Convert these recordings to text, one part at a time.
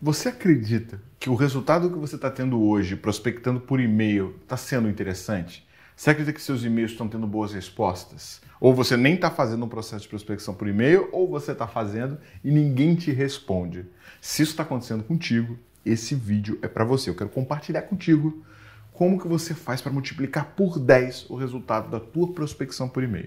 Você acredita que o resultado que você está tendo hoje, prospectando por e-mail, está sendo interessante? Você acredita que seus e-mails estão tendo boas respostas? Ou você nem está fazendo um processo de prospecção por e-mail, ou você está fazendo e ninguém te responde. Se isso está acontecendo contigo, esse vídeo é para você. Eu quero compartilhar contigo como que você faz para multiplicar por 10 o resultado da tua prospecção por e-mail.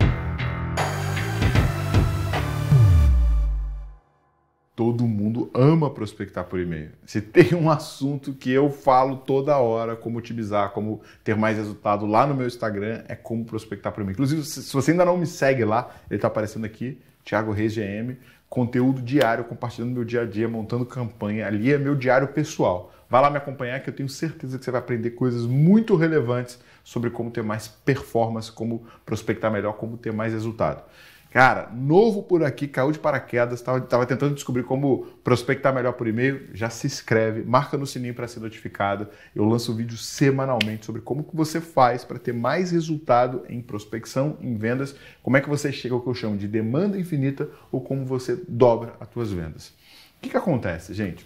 todo mundo ama prospectar por e-mail. Se tem um assunto que eu falo toda hora, como otimizar, como ter mais resultado lá no meu Instagram, é como prospectar por e-mail. Inclusive, se você ainda não me segue lá, ele está aparecendo aqui, Thiago Reis GM, conteúdo diário, compartilhando meu dia a dia, montando campanha. Ali é meu diário pessoal. Vai lá me acompanhar que eu tenho certeza que você vai aprender coisas muito relevantes sobre como ter mais performance, como prospectar melhor, como ter mais resultado. Cara, novo por aqui, caiu de paraquedas, estava tentando descobrir como prospectar melhor por e-mail, já se inscreve, marca no sininho para ser notificado. Eu lanço vídeo semanalmente sobre como que você faz para ter mais resultado em prospecção, em vendas, como é que você chega ao que eu chamo de demanda infinita ou como você dobra as suas vendas. O que, que acontece, gente?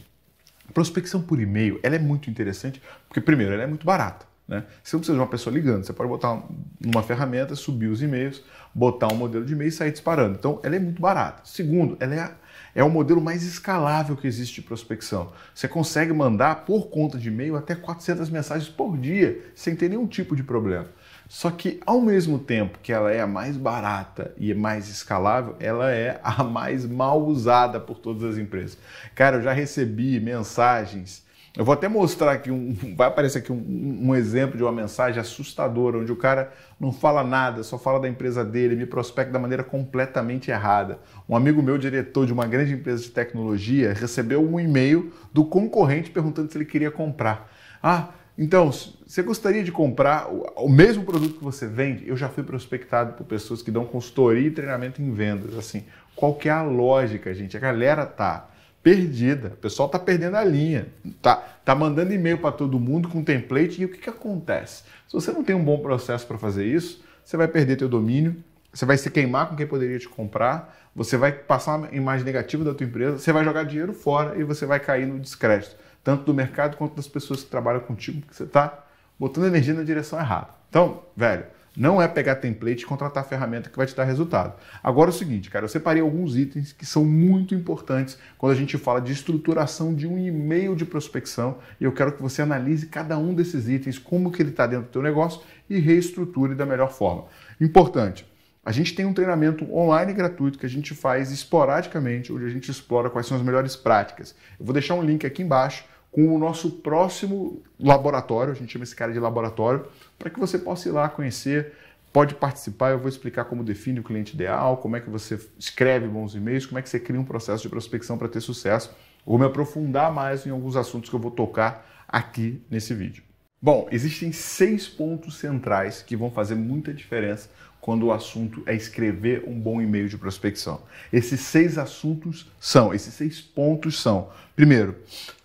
Prospecção por e-mail, ela é muito interessante, porque primeiro, ela é muito barata. Né? Você não precisa de uma pessoa ligando, você pode botar numa ferramenta, subir os e-mails, botar um modelo de e-mail e sair disparando. Então, ela é muito barata. Segundo, ela é, é o modelo mais escalável que existe de prospecção. Você consegue mandar por conta de e-mail até 400 mensagens por dia, sem ter nenhum tipo de problema. Só que, ao mesmo tempo que ela é a mais barata e é mais escalável, ela é a mais mal usada por todas as empresas. Cara, eu já recebi mensagens eu vou até mostrar aqui, um, vai aparecer aqui um, um, exemplo de uma mensagem assustadora, onde o cara não fala nada, só fala da empresa dele, me prospecta da maneira completamente errada. Um amigo meu, diretor de uma grande empresa de tecnologia, recebeu um e-mail do concorrente perguntando se ele queria comprar. Ah, então, você gostaria de comprar o mesmo produto que você vende? Eu já fui prospectado por pessoas que dão consultoria e treinamento em vendas. Assim, qual que é a lógica, gente? A galera tá perdida. O pessoal está perdendo a linha. Tá, tá mandando e-mail para todo mundo com template e o que, que acontece? Se você não tem um bom processo para fazer isso, você vai perder teu domínio, você vai se queimar com quem poderia te comprar, você vai passar uma imagem negativa da tua empresa, você vai jogar dinheiro fora e você vai cair no descrédito, tanto do mercado quanto das pessoas que trabalham contigo, porque você está botando energia na direção errada. Então, velho, não é pegar template e contratar a ferramenta que vai te dar resultado. Agora é o seguinte, cara, eu separei alguns itens que são muito importantes quando a gente fala de estruturação de um e-mail de prospecção e eu quero que você analise cada um desses itens, como que ele está dentro do teu negócio e reestruture da melhor forma. Importante, a gente tem um treinamento online gratuito que a gente faz esporadicamente, onde a gente explora quais são as melhores práticas. Eu vou deixar um link aqui embaixo com o nosso próximo laboratório, a gente chama esse cara de laboratório, para que você possa ir lá conhecer, pode participar, eu vou explicar como define o cliente ideal, como é que você escreve bons e-mails, como é que você cria um processo de prospecção para ter sucesso. Vou me aprofundar mais em alguns assuntos que eu vou tocar aqui nesse vídeo. Bom, existem seis pontos centrais que vão fazer muita diferença quando o assunto é escrever um bom e-mail de prospecção. Esses seis assuntos são, esses seis pontos são: primeiro,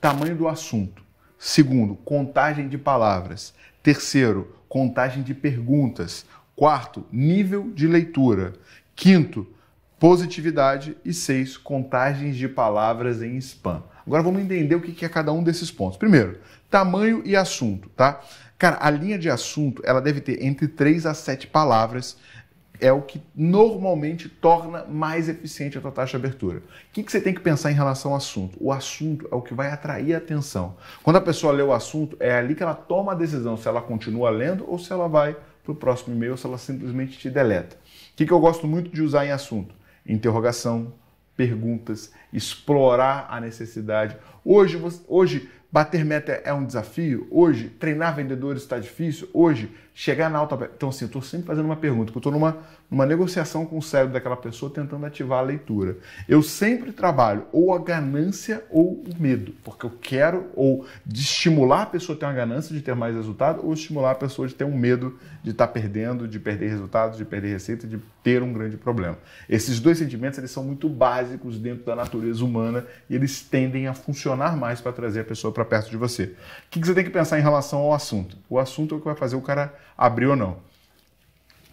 tamanho do assunto. Segundo, contagem de palavras. Terceiro, contagem de perguntas. Quarto, nível de leitura. Quinto, positividade. E seis, contagens de palavras em spam. Agora vamos entender o que é cada um desses pontos. Primeiro, tamanho e assunto, tá? Cara, a linha de assunto, ela deve ter entre 3 a 7 palavras, é o que normalmente torna mais eficiente a tua taxa de abertura. O que, que, você tem que pensar em relação ao assunto? O assunto é o que vai atrair a atenção. Quando a pessoa lê o assunto, é ali que ela toma a decisão se ela continua lendo ou se ela vai para o próximo e-mail ou se ela simplesmente te deleta. O que, que eu gosto muito de usar em assunto? Interrogação, perguntas, explorar a necessidade. Hoje, hoje Bater meta é um desafio? Hoje, treinar vendedores está difícil? Hoje, chegar na alta. Então, assim, eu estou sempre fazendo uma pergunta, porque eu estou numa, numa negociação com o cérebro daquela pessoa tentando ativar a leitura. Eu sempre trabalho ou a ganância ou o medo, porque eu quero ou de estimular a pessoa a ter uma ganância de ter mais resultado, ou estimular a pessoa de ter um medo de estar tá perdendo, de perder resultados, de perder receita, de ter um grande problema. Esses dois sentimentos eles são muito básicos dentro da natureza humana e eles tendem a funcionar mais para trazer a pessoa para para perto de você. O que, que você tem que pensar em relação ao assunto? O assunto é o que vai fazer o cara abrir ou não.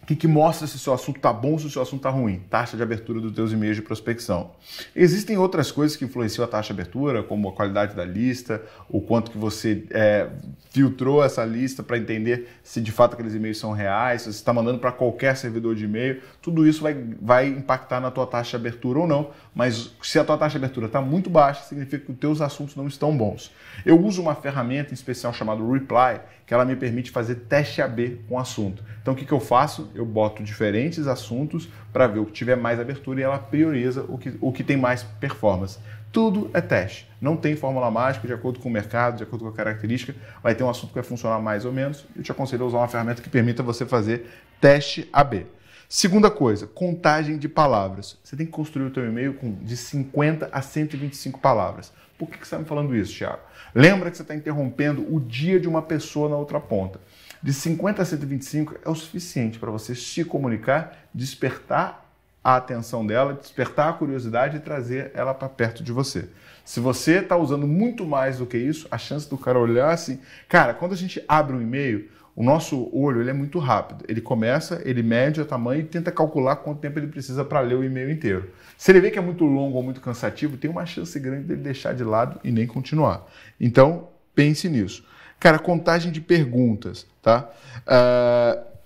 O que, que mostra se o seu assunto está bom ou se o seu assunto está ruim? Taxa de abertura dos teus e-mails de prospecção. Existem outras coisas que influenciam a taxa de abertura, como a qualidade da lista, o quanto que você é, filtrou essa lista para entender se de fato aqueles e-mails são reais, se você está mandando para qualquer servidor de e-mail, tudo isso vai, vai impactar na tua taxa de abertura ou não, mas se a tua taxa de abertura está muito baixa, significa que os teus assuntos não estão bons. Eu uso uma ferramenta em especial chamada Reply, que ela me permite fazer teste AB com assunto. Então o que, que eu faço? Eu boto diferentes assuntos para ver o que tiver mais abertura e ela prioriza o que, o que tem mais performance. Tudo é teste. Não tem fórmula mágica, de acordo com o mercado, de acordo com a característica. Vai ter um assunto que vai funcionar mais ou menos. Eu te aconselho a usar uma ferramenta que permita você fazer teste AB. Segunda coisa, contagem de palavras. Você tem que construir o teu e-mail com de 50 a 125 palavras. Por que, que você está me falando isso, Thiago? Lembra que você está interrompendo o dia de uma pessoa na outra ponta. De 50 a 125 é o suficiente para você se comunicar, despertar a atenção dela, despertar a curiosidade e trazer ela para perto de você. Se você está usando muito mais do que isso, a chance do cara olhar assim. Cara, quando a gente abre um e-mail, o nosso olho ele é muito rápido. Ele começa, ele mede o tamanho e tenta calcular quanto tempo ele precisa para ler o e-mail inteiro. Se ele vê que é muito longo ou muito cansativo, tem uma chance grande dele deixar de lado e nem continuar. Então, pense nisso. Cara, contagem de perguntas, tá? Uh,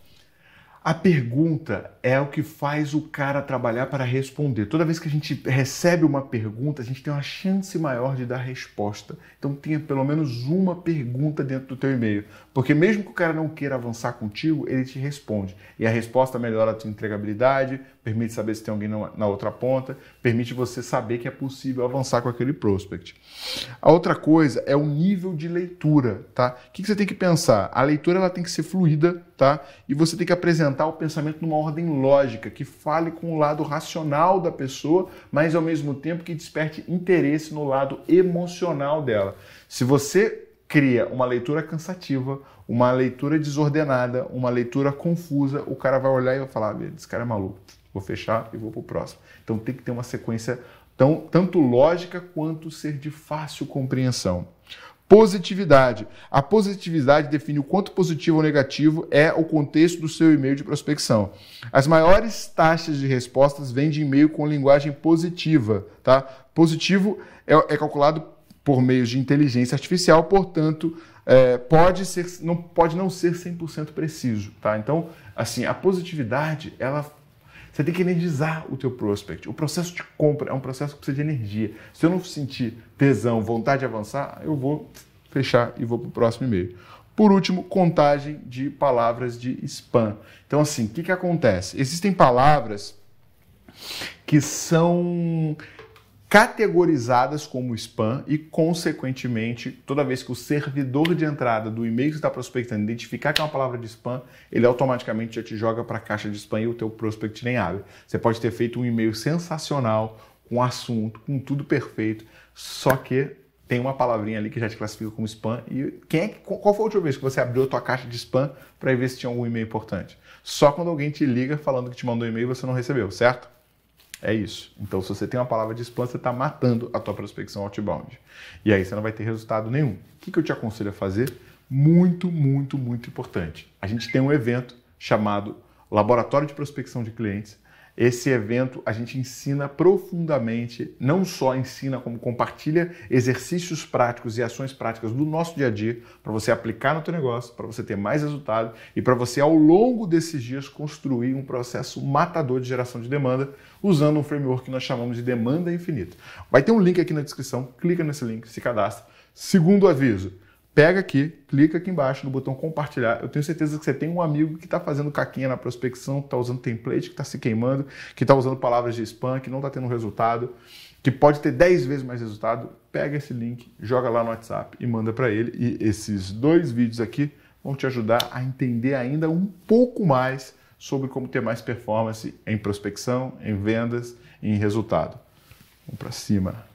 a pergunta é o que faz o cara trabalhar para responder. Toda vez que a gente recebe uma pergunta, a gente tem uma chance maior de dar resposta. Então tenha pelo menos uma pergunta dentro do teu e-mail, porque mesmo que o cara não queira avançar contigo, ele te responde. E a resposta melhora a tua entregabilidade, permite saber se tem alguém na outra ponta, permite você saber que é possível avançar com aquele prospect. A outra coisa é o nível de leitura, tá? O que você tem que pensar? A leitura ela tem que ser fluida tá? E você tem que apresentar o pensamento numa ordem lógica, que fale com o lado racional da pessoa, mas ao mesmo tempo que desperte interesse no lado emocional dela. Se você cria uma leitura cansativa, uma leitura desordenada, uma leitura confusa, o cara vai olhar e vai falar: ah, esse cara é maluco, vou fechar e vou pro próximo. Então tem que ter uma sequência tão, tanto lógica quanto ser de fácil compreensão. Positividade. A positividade define o quanto positivo ou negativo é o contexto do seu e-mail de prospecção. As maiores taxas de respostas vêm de e-mail com linguagem positiva. Tá? Positivo é, é calculado por meios de inteligência artificial, portanto, é, pode, ser, não, pode não ser 100% preciso. Tá? Então, assim, a positividade ela você tem que energizar o teu prospect. O processo de compra é um processo que precisa de energia. Se eu não sentir tesão, vontade de avançar, eu vou fechar e vou para o próximo e-mail. Por último, contagem de palavras de spam. Então, assim, o que, que acontece? Existem palavras que são categorizadas como spam e, consequentemente, toda vez que o servidor de entrada do e-mail que está prospectando identificar que é uma palavra de spam, ele automaticamente já te joga para a caixa de spam e o teu prospect nem abre. Você pode ter feito um e-mail sensacional, com assunto, com tudo perfeito, só que tem uma palavrinha ali que já te classifica como spam e quem é, qual foi a última vez que você abriu a tua caixa de spam para ver se tinha algum e-mail importante? Só quando alguém te liga falando que te mandou e-mail e você não recebeu, certo? É isso. Então, se você tem uma palavra de spam, você está matando a tua prospecção outbound. E aí você não vai ter resultado nenhum. O que, que eu te aconselho a fazer? Muito, muito, muito importante. A gente tem um evento chamado Laboratório de Prospecção de Clientes, esse evento a gente ensina profundamente, não só ensina, como compartilha exercícios práticos e ações práticas do nosso dia a dia para você aplicar no teu negócio, para você ter mais resultado e para você ao longo desses dias construir um processo matador de geração de demanda usando um framework que nós chamamos de demanda infinita. Vai ter um link aqui na descrição, clica nesse link, se cadastra. Segundo aviso, pega aqui, clica aqui embaixo no botão compartilhar. Eu tenho certeza que você tem um amigo que está fazendo caquinha na prospecção, que está usando template, que está se queimando, que está usando palavras de spam, que não está tendo resultado, que pode ter 10 vezes mais resultado. Pega esse link, joga lá no WhatsApp e manda para ele. E esses dois vídeos aqui vão te ajudar a entender ainda um pouco mais sobre como ter mais performance em prospecção, em vendas e em resultado. Vamos para cima.